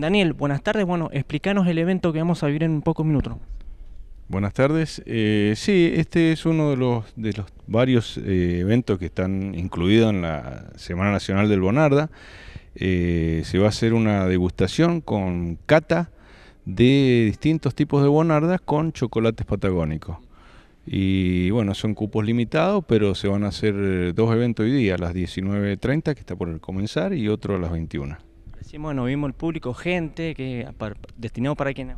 Daniel, buenas tardes. Bueno, explícanos el evento que vamos a vivir en pocos minutos. Buenas tardes. Eh, sí, este es uno de los, de los varios eh, eventos que están incluidos en la Semana Nacional del Bonarda. Eh, se va a hacer una degustación con cata de distintos tipos de bonardas con chocolates patagónicos. Y bueno, son cupos limitados, pero se van a hacer dos eventos hoy día, a las 19.30, que está por comenzar, y otro a las 21. Bueno, vimos el público, gente, que destinado para quién?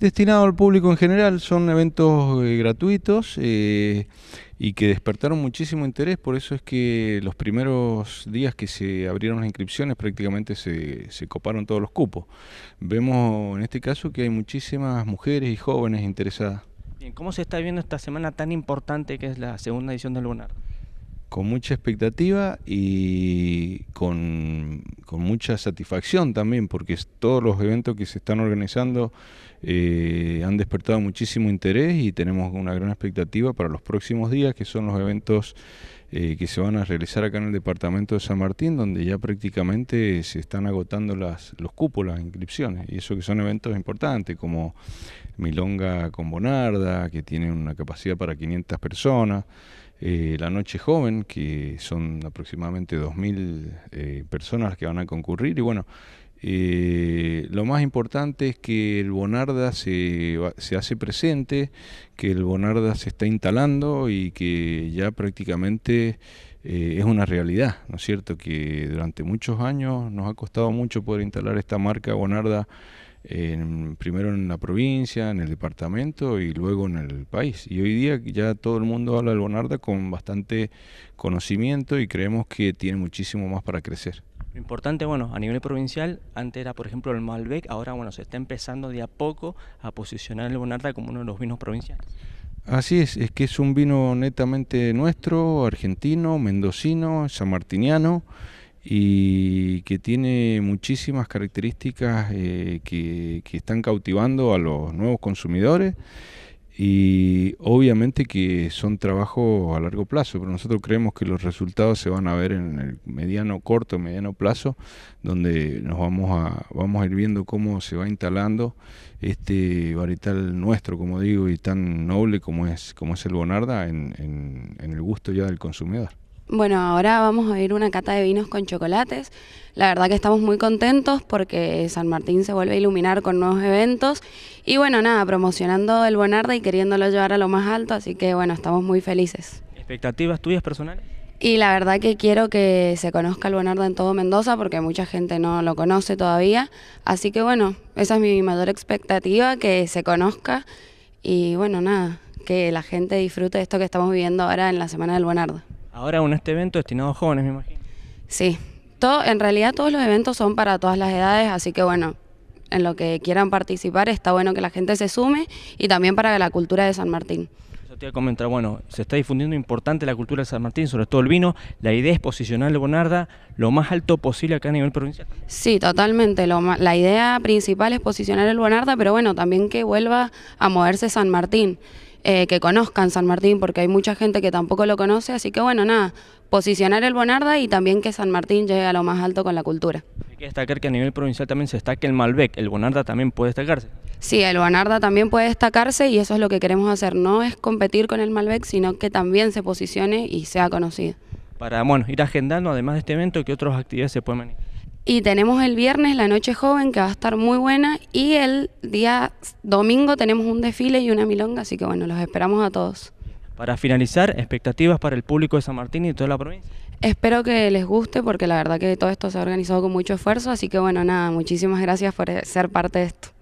Destinado al público en general, son eventos eh, gratuitos eh, y que despertaron muchísimo interés, por eso es que los primeros días que se abrieron las inscripciones prácticamente se, coparon todos los cupos. Vemos en este caso que hay muchísimas mujeres y jóvenes interesadas. ¿cómo se está viendo esta semana tan importante que es la segunda edición del Lunar? Con mucha expectativa y con con mucha satisfacción también, porque todos los eventos que se están organizando eh, han despertado muchísimo interés y tenemos una gran expectativa para los próximos días, que son los eventos eh, que se van a realizar acá en el departamento de San Martín, donde ya prácticamente se están agotando las, los cúpulas, inscripciones, y eso que son eventos importantes, como Milonga con Bonarda, que tiene una capacidad para 500 personas. Eh, la Noche Joven, que son aproximadamente 2.000 eh, personas que van a concurrir. Y bueno, eh, lo más importante es que el Bonarda se, se, hace presente, que el Bonarda se está instalando y que ya prácticamente es una realidad, ¿no es cierto? Que durante muchos años nos ha costado mucho poder instalar esta marca Bonarda primero en la provincia, en el departamento y luego en el país. Y hoy día ya todo el mundo habla de Bonarda con bastante conocimiento y creemos que tiene muchísimo más para crecer. Lo importante, bueno, a nivel provincial, antes era por ejemplo el Malbec, ahora bueno, se está empezando de a poco a posicionar el Bonarda como uno de los vinos provinciales. Así es, es que es un vino netamente nuestro, argentino, mendocino, sanmartiniano y que tiene muchísimas características eh, que, están cautivando a los nuevos consumidores y obviamente que son trabajos a largo plazo, pero nosotros creemos que los resultados se van a ver en el mediano, corto, mediano plazo, donde nos vamos a, vamos a ir viendo cómo se va instalando este varital nuestro, como digo, y tan noble como es, como es el Bonarda en, en el gusto ya del consumidor. Bueno, ahora vamos a ir una cata de vinos con chocolates. La verdad que estamos muy contentos porque San Martín se vuelve a iluminar con nuevos eventos y bueno, nada, promocionando el Bonarda y queriéndolo llevar a lo más alto, así que bueno, estamos muy felices. ¿Expectativas tuyas personales? Y la verdad que quiero que se conozca el Bonarda en todo Mendoza porque mucha gente no lo conoce todavía, así que bueno, esa es mi mayor expectativa, que se conozca y bueno, nada, que la gente disfrute de esto que estamos viviendo ahora en la Semana del Bonarda. Ahora aún este evento destinado a jóvenes, me imagino. Sí, todo, en realidad todos los eventos son para todas las edades, así que bueno, en lo que quieran participar está bueno que la gente se sume y también para la cultura de San Martín. Yo comentar, bueno, se está difundiendo importante la cultura de San Martín, sobre todo el vino. La idea es posicionar el Bonarda lo más alto posible acá a nivel provincial. Sí, totalmente. la idea principal es posicionar el Bonarda, pero bueno, también que vuelva a moverse San Martín. Eh, que conozcan San Martín, porque hay mucha gente que tampoco lo conoce, así que bueno, nada, posicionar el Bonarda y también que San Martín llegue a lo más alto con la cultura. Hay que destacar que a nivel provincial también se destaque el Malbec, el Bonarda también puede destacarse. Sí, el Bonarda también puede destacarse y eso es lo que queremos hacer, no es competir con el Malbec, sino que también se posicione y sea conocido. Para bueno, ir agendando, además de este evento, ¿qué otras actividades se pueden y tenemos el viernes la Noche Joven, que va a estar muy buena. Y el día domingo tenemos un desfile y una milonga, así que bueno, los esperamos a todos. Para finalizar, expectativas para el público de San Martín y toda la provincia. Espero que les guste porque la verdad que todo esto se ha organizado con mucho esfuerzo, así que bueno, nada, muchísimas gracias por ser parte de esto.